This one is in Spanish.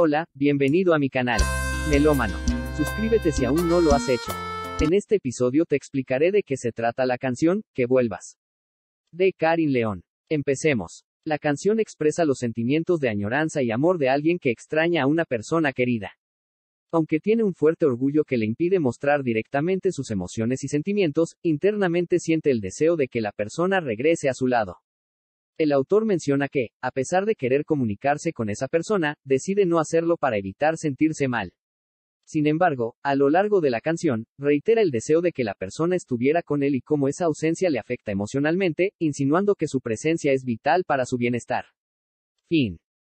Hola, bienvenido a mi canal. Melómano. Suscríbete si aún no lo has hecho. En este episodio te explicaré de qué se trata la canción, Que vuelvas. De Karin León. Empecemos. La canción expresa los sentimientos de añoranza y amor de alguien que extraña a una persona querida. Aunque tiene un fuerte orgullo que le impide mostrar directamente sus emociones y sentimientos, internamente siente el deseo de que la persona regrese a su lado. El autor menciona que, a pesar de querer comunicarse con esa persona, decide no hacerlo para evitar sentirse mal. Sin embargo, a lo largo de la canción, reitera el deseo de que la persona estuviera con él y cómo esa ausencia le afecta emocionalmente, insinuando que su presencia es vital para su bienestar. Fin.